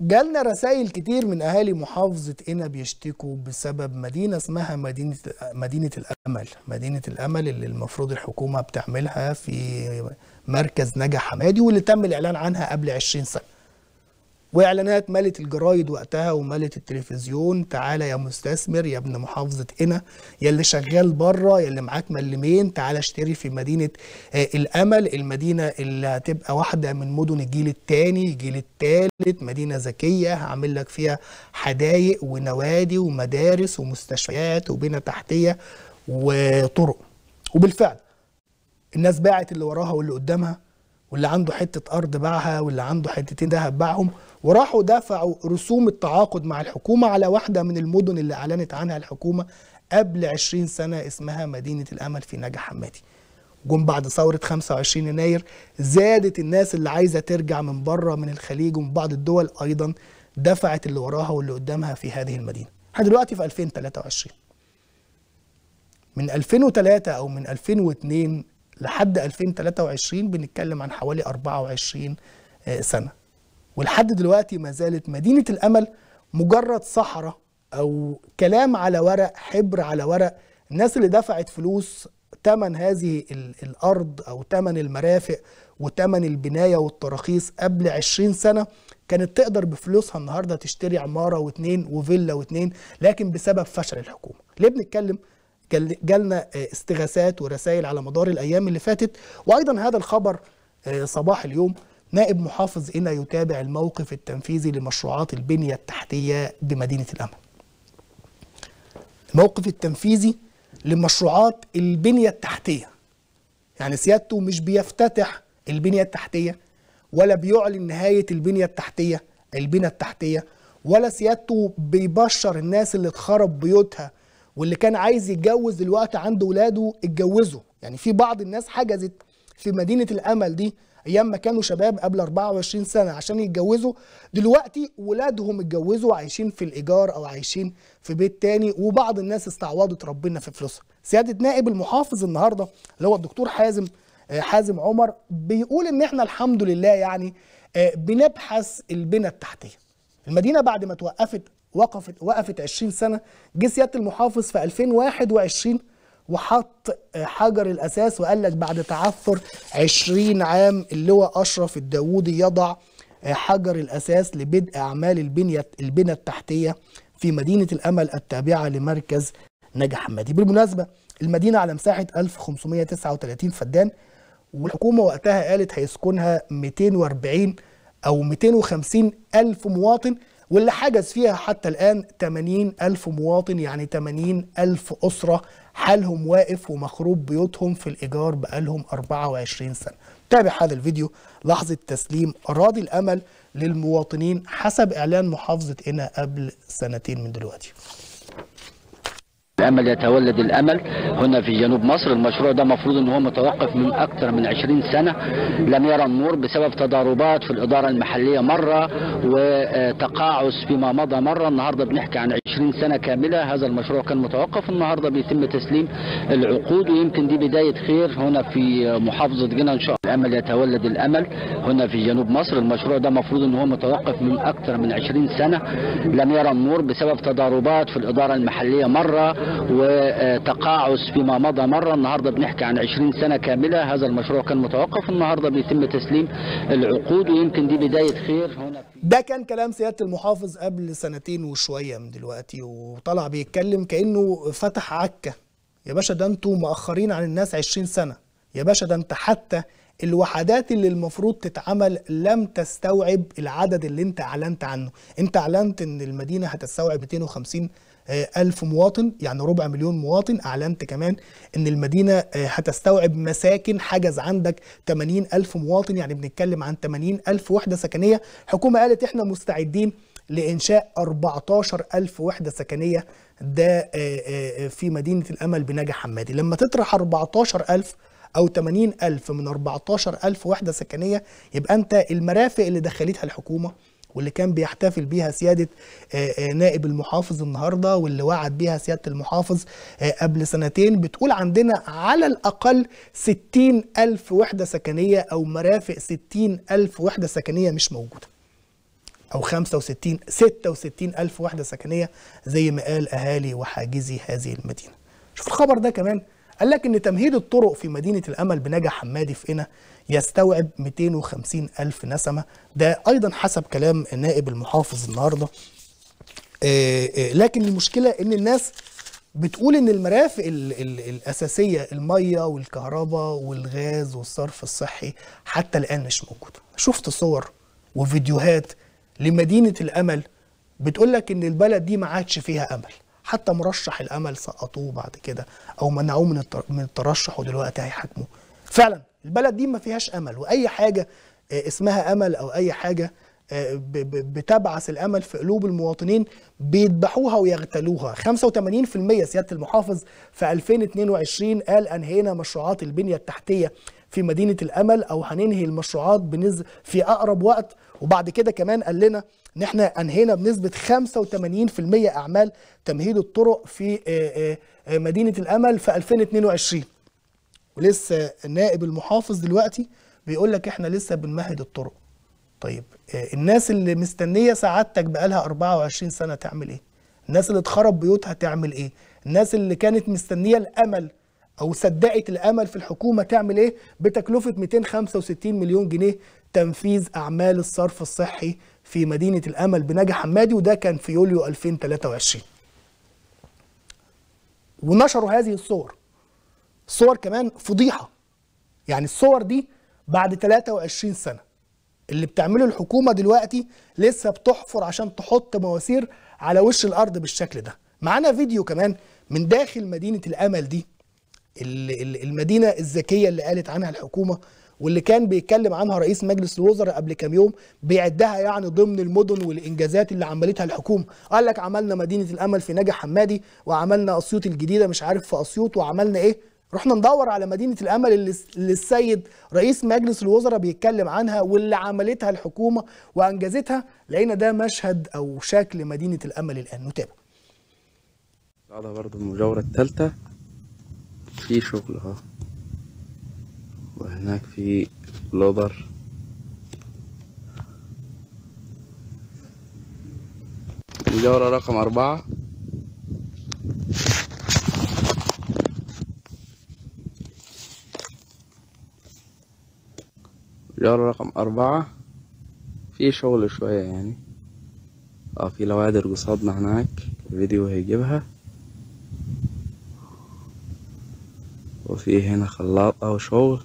جالنا رسائل كتير من اهالي محافظه انا بيشتكوا بسبب مدينه اسمها مدينه مدينه الامل مدينه الامل اللي المفروض الحكومه بتعملها في مركز نجا حمادي واللي تم الاعلان عنها قبل 20 سنه واعلانات ملت الجرايد وقتها وملت التلفزيون تعالى يا مستثمر يا ابن محافظه قنا يا اللي شغال بره يا اللي معاك ملمين تعالى اشتري في مدينه آه الامل المدينه اللي هتبقى واحده من مدن الجيل الثاني الجيل الثالث مدينه ذكيه هعمل لك فيها حدائق ونوادي ومدارس ومستشفيات وبنى تحتيه وطرق وبالفعل الناس باعت اللي وراها واللي قدامها واللي عنده حته ارض باعها واللي عنده حتتين دهب باعهم وراحوا دفعوا رسوم التعاقد مع الحكومة على واحدة من المدن اللي أعلنت عنها الحكومة قبل 20 سنة اسمها مدينة الأمل في نجا حمادي جم بعد ثورة 25 يناير زادت الناس اللي عايزة ترجع من بره من الخليج ومن بعض الدول أيضا دفعت اللي وراها واللي قدامها في هذه المدينة احنا دلوقتي في 2023 من 2003 أو من 2002 لحد 2023 بنتكلم عن حوالي 24 آه، سنة ولحد دلوقتي ما زالت مدينة الأمل مجرد صحراء أو كلام على ورق حبر على ورق الناس اللي دفعت فلوس تمن هذه الأرض أو تمن المرافق وتمن البناية والتراخيص قبل 20 سنة كانت تقدر بفلوسها النهاردة تشتري عمارة واثنين وفيلا واثنين لكن بسبب فشل الحكومة ليه بنتكلم؟ جالنا آه، استغاثات ورسائل على مدار الأيام اللي فاتت وأيضا هذا الخبر آه، صباح اليوم نائب محافظ هنا يتابع الموقف التنفيذي لمشروعات البنية التحتية بمدينة الأمل الموقف التنفيذي لمشروعات البنية التحتية يعني سيادته مش بيفتتح البنية التحتية ولا بيعلن نهاية البنية التحتية البنية التحتية ولا سيادته بيبشر الناس اللي اتخرب بيوتها واللي كان عايز يتجوز دلوقتي عنده ولاده اتجوزوا يعني في بعض الناس حجزت في مدينة الأمل دي ايام ما كانوا شباب قبل 24 سنه عشان يتجوزوا دلوقتي ولادهم اتجوزوا عايشين في الايجار او عايشين في بيت تاني وبعض الناس استعوضت ربنا في فلوسها سياده نائب المحافظ النهارده اللي هو الدكتور حازم آه، حازم عمر بيقول ان احنا الحمد لله يعني آه، بنبحث البنى التحتيه المدينه بعد ما توقفت وقفت وقفت 20 سنه جه سياده المحافظ في 2021 وحط حجر الأساس وقال لك بعد تعثر 20 عام اللواء أشرف الداوودي يضع حجر الأساس لبدء أعمال البنية البنى التحتية في مدينة الأمل التابعة لمركز نجا حمادي بالمناسبة المدينة على مساحة 1539 فدان والحكومة وقتها قالت هيسكنها 240 أو 250 ألف مواطن واللي حجز فيها حتى الآن 80 ألف مواطن يعني 80 ألف أسرة حالهم واقف ومخروب بيوتهم في الإيجار بقالهم 24 سنة تابع هذا الفيديو لحظة تسليم أراضي الأمل للمواطنين حسب إعلان محافظة قنا قبل سنتين من دلوقتي الامل يتولد الامل هنا في جنوب مصر المشروع ده مفروض ان هو متوقف من اكثر من 20 سنه لم يرى النور بسبب تضاربات في الاداره المحليه مره وتقاعس فيما مضى مره النهارده بنحكي عن 20 سنه كامله هذا المشروع كان متوقف النهارده بيتم تسليم العقود ويمكن دي بدايه خير هنا في محافظه جنة ان شاء الله الامل يتولد الامل هنا في جنوب مصر المشروع ده مفروض ان هو متوقف من اكثر من 20 سنه لم يرى النور بسبب تضاربات في الاداره المحليه مره وتقاعس فيما مضى مرة النهاردة بنحكي عن 20 سنة كاملة هذا المشروع كان متوقف النهاردة بيتم تسليم العقود ويمكن دي بداية خير هنا ده كان كلام سيادة المحافظ قبل سنتين وشوية من دلوقتي وطلع بيتكلم كأنه فتح عكة يا باشا ده انتوا مأخرين عن الناس 20 سنة يا باشا ده انت حتى الوحدات اللي المفروض تتعمل لم تستوعب العدد اللي انت اعلنت عنه انت اعلنت ان المدينة هتستوعب 250 آه، ألف مواطن يعني ربع مليون مواطن أعلنت كمان أن المدينة آه، هتستوعب مساكن حجز عندك 80 ألف مواطن يعني بنتكلم عن 80 ألف وحدة سكنية حكومة قالت إحنا مستعدين لإنشاء 14 ألف وحدة سكنية ده آه، في مدينة الأمل بنجا حمادي لما تطرح 14 ألف او 80 ألف من 14 ألف وحدة سكنية يبقى أنت المرافق اللي دخلتها الحكومة واللي كان بيحتفل بيها سيادة آه، آه، نائب المحافظ النهاردة واللي وعد بيها سيادة المحافظ آه، قبل سنتين بتقول عندنا على الأقل 60,000 ألف وحدة سكنية أو مرافق 60,000 ألف وحدة سكنية مش موجودة أو 65 66,000 ألف وحدة سكنية زي ما قال أهالي وحاجزي هذه المدينة شوف الخبر ده كمان قال لك ان تمهيد الطرق في مدينه الامل بنجا حمادي في قنا يستوعب 250 الف نسمه ده ايضا حسب كلام نائب المحافظ النهارده آه، آه، لكن المشكله ان الناس بتقول ان المرافق الـ الـ الاساسيه الميه والكهرباء والغاز والصرف الصحي حتى الان مش موجوده شفت صور وفيديوهات لمدينه الامل بتقول لك ان البلد دي ما عادش فيها امل حتى مرشح الامل سقطوه بعد كده او منعوه من من الترشح ودلوقتي هيحاكموه فعلا البلد دي ما فيهاش امل واي حاجه آه، اسمها امل او اي حاجه آه، بتبعث الامل في قلوب المواطنين بيذبحوها ويغتالوها 85% سياده المحافظ في 2022 قال انهينا مشروعات البنيه التحتيه في مدينه الامل او هننهي المشروعات بنز في اقرب وقت وبعد كده كمان قال لنا ان احنا انهينا بنسبه 85% اعمال تمهيد الطرق في مدينه الامل في 2022 ولسه نائب المحافظ دلوقتي بيقول لك احنا لسه بنمهد الطرق طيب الناس اللي مستنيه سعادتك بقالها 24 سنه تعمل ايه الناس اللي اتخرب بيوتها تعمل ايه الناس اللي كانت مستنيه الامل او صدقت الامل في الحكومه تعمل ايه بتكلفه 265 مليون جنيه تنفيذ اعمال الصرف الصحي في مدينه الامل بنجا حمادي وده كان في يوليو 2023 ونشروا هذه الصور صور كمان فضيحه يعني الصور دي بعد 23 سنه اللي بتعمله الحكومه دلوقتي لسه بتحفر عشان تحط مواسير على وش الارض بالشكل ده معانا فيديو كمان من داخل مدينه الامل دي المدينه الذكيه اللي قالت عنها الحكومه واللي كان بيتكلم عنها رئيس مجلس الوزراء قبل كام يوم بيعدها يعني ضمن المدن والانجازات اللي عملتها الحكومه قال لك عملنا مدينه الامل في نجا حمادي وعملنا اسيوط الجديده مش عارف في اسيوط وعملنا ايه رحنا ندور على مدينه الامل اللي السيد رئيس مجلس الوزراء بيتكلم عنها واللي عملتها الحكومه وانجزتها لقينا ده مشهد او شكل مدينه الامل الان نتابع على برضه المجاوره الثالثه في شغل اهو وهناك في لوبر الجورة رقم أربعة الجورة رقم أربعة في شغل شوية يعني اه في لوادر قصادنا هناك الفيديو هيجيبها في هنا خلاط او شغل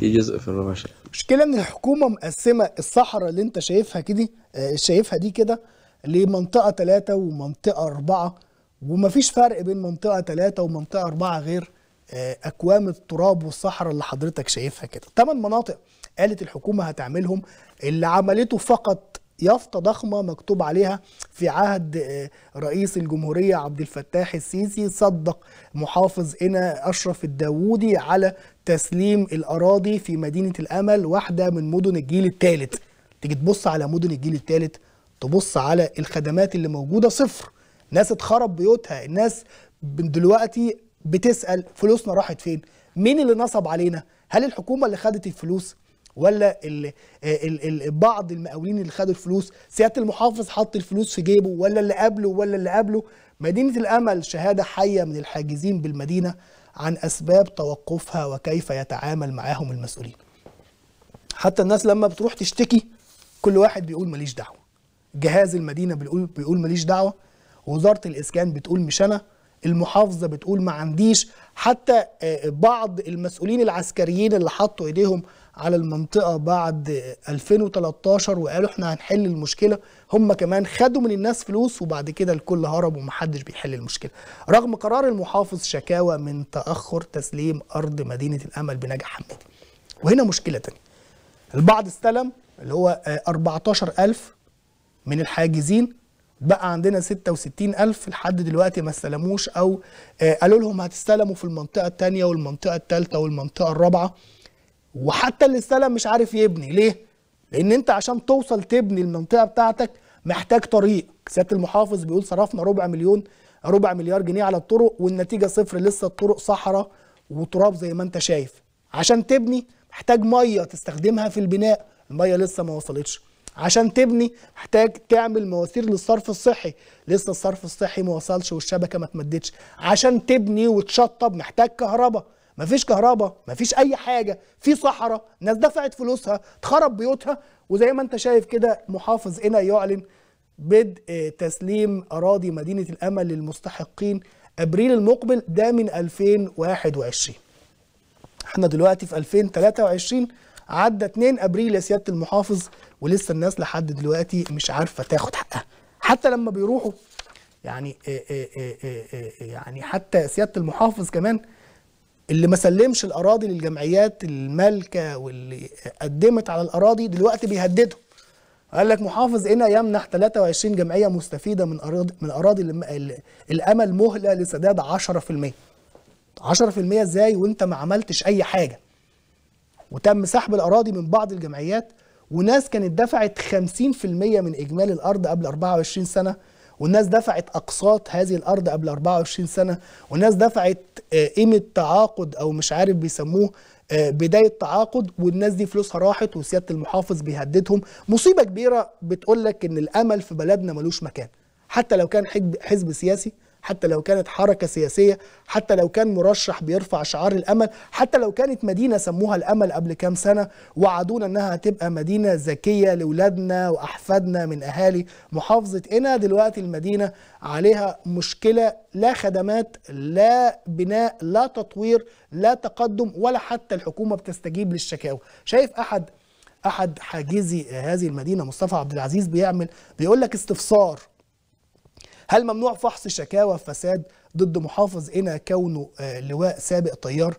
في جزء في الربع مشكلة ان الحكومة مقسمة الصحراء اللي انت شايفها كده آه، شايفها دي كده لمنطقة ثلاثة ومنطقة أربعة ومفيش فرق بين منطقة ثلاثة ومنطقة أربعة غير آه، أكوام التراب والصحراء اللي حضرتك شايفها كده تمن مناطق قالت الحكومة هتعملهم اللي عملته فقط يافطة ضخمة مكتوب عليها في عهد آه، رئيس الجمهورية عبد الفتاح السيسي صدق محافظ إنا أشرف الداوودي على تسليم الأراضي في مدينة الأمل واحدة من مدن الجيل الثالث تيجي تبص على مدن الجيل الثالث تبص على الخدمات اللي موجودة صفر ناس اتخرب بيوتها الناس دلوقتي بتسأل فلوسنا راحت فين مين اللي نصب علينا هل الحكومة اللي خدت الفلوس ولا ال آه، ال ال بعض المقاولين اللي خدوا الفلوس سياده المحافظ حط الفلوس في جيبه ولا اللي قبله ولا اللي قبله مدينه الامل شهاده حيه من الحاجزين بالمدينه عن اسباب توقفها وكيف يتعامل معاهم المسؤولين حتى الناس لما بتروح تشتكي كل واحد بيقول ماليش دعوه جهاز المدينه بيقول بيقول ماليش دعوه وزاره الاسكان بتقول مش انا المحافظه بتقول ما عنديش حتى آه، بعض المسؤولين العسكريين اللي حطوا ايديهم على المنطقه بعد 2013 وقالوا احنا هنحل المشكله هم كمان خدوا من الناس فلوس وبعد كده الكل هرب ومحدش بيحل المشكله رغم قرار المحافظ شكاوى من تاخر تسليم ارض مدينه الامل بنجاح حمدي وهنا مشكله تانية البعض استلم اللي هو 14000 من الحاجزين بقى عندنا 66000 لحد دلوقتي ما استلموش او آه، قالوا لهم هتستلموا في المنطقه الثانيه والمنطقه الثالثه والمنطقه الرابعه وحتى اللي استلم مش عارف يبني ليه لان انت عشان توصل تبني المنطقه بتاعتك محتاج طريق سياده المحافظ بيقول صرفنا ربع مليون ربع مليار جنيه على الطرق والنتيجه صفر لسه الطرق صحراء وتراب زي ما انت شايف عشان تبني محتاج ميه تستخدمها في البناء الميه لسه ما وصلتش عشان تبني محتاج تعمل مواسير للصرف الصحي لسه الصرف الصحي ما وصلش والشبكه ما اتمدتش عشان تبني وتشطب محتاج كهرباء مفيش كهرباء مفيش اي حاجه في صحراء ناس دفعت فلوسها تخرب بيوتها وزي ما انت شايف كده محافظ انا يعلن بدء آه، تسليم اراضي مدينه الامل للمستحقين ابريل المقبل ده من 2021 احنا دلوقتي في 2023 عدى 2 ابريل يا سياده المحافظ ولسه الناس لحد دلوقتي مش عارفه تاخد حقها حتى لما بيروحوا يعني إيه إيه إيه يعني حتى سياده المحافظ كمان اللي ما سلمش الاراضي للجمعيات المالكه واللي قدمت على الاراضي دلوقتي بيهددهم قال لك محافظ هنا يمنح 23 جمعيه مستفيده من اراضي من اراضي الامل مهله لسداد 10% 10% ازاي وانت ما عملتش اي حاجه وتم سحب الاراضي من بعض الجمعيات وناس كانت دفعت 50% من اجمالي الارض قبل 24 سنه والناس دفعت أقساط هذه الأرض قبل 24 سنة والناس دفعت آه، قيمة تعاقد أو مش عارف بيسموه آه، بداية تعاقد والناس دي فلوسها راحت وسيادة المحافظ بيهددهم مصيبة كبيرة بتقول لك إن الأمل في بلدنا ملوش مكان حتى لو كان حزب سياسي حتى لو كانت حركة سياسية حتى لو كان مرشح بيرفع شعار الأمل حتى لو كانت مدينة سموها الأمل قبل كام سنة وعدونا أنها هتبقى مدينة ذكية لولادنا وأحفادنا من أهالي محافظة إنا دلوقتي المدينة عليها مشكلة لا خدمات لا بناء لا تطوير لا تقدم ولا حتى الحكومة بتستجيب للشكاوى شايف أحد احد حاجزي هذه المدينه مصطفى عبد العزيز بيعمل بيقول لك استفسار هل ممنوع فحص شكاوى فساد ضد محافظ قنا كونه آه، لواء سابق طيار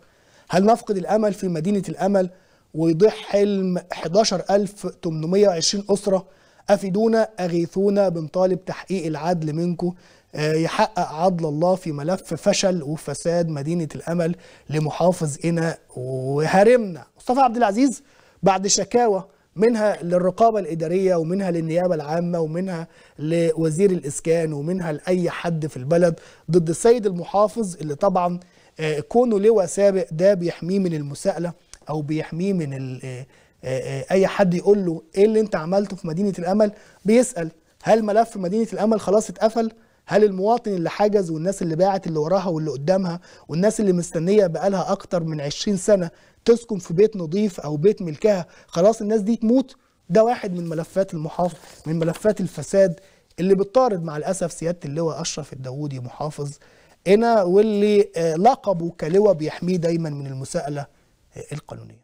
هل نفقد الامل في مدينه الامل ويضيع حلم 11820 اسره افيدونا اغيثونا بنطالب تحقيق العدل منكم آه، يحقق عدل الله في ملف فشل وفساد مدينه الامل لمحافظ قنا وهرمنا مصطفى عبد العزيز بعد شكاوى منها للرقابة الإدارية ومنها للنيابة العامة ومنها لوزير الإسكان ومنها لأي حد في البلد ضد السيد المحافظ اللي طبعا آه، كونه لواء سابق ده بيحميه من المساءلة أو بيحميه من آه، آه، أي حد يقول له إيه اللي أنت عملته في مدينة الأمل بيسأل هل ملف مدينة الأمل خلاص اتقفل؟ هل المواطن اللي حجز والناس اللي باعت اللي وراها واللي قدامها والناس اللي مستنيه بقالها اكتر من 20 سنه تسكن في بيت نظيف او بيت ملكها خلاص الناس دي تموت ده واحد من ملفات المحافظ من ملفات الفساد اللي بتطارد مع الاسف سياده اللواء اشرف الداوودي محافظ هنا واللي آه، لقبه كلواء بيحميه دايما من المساءله آه، القانونيه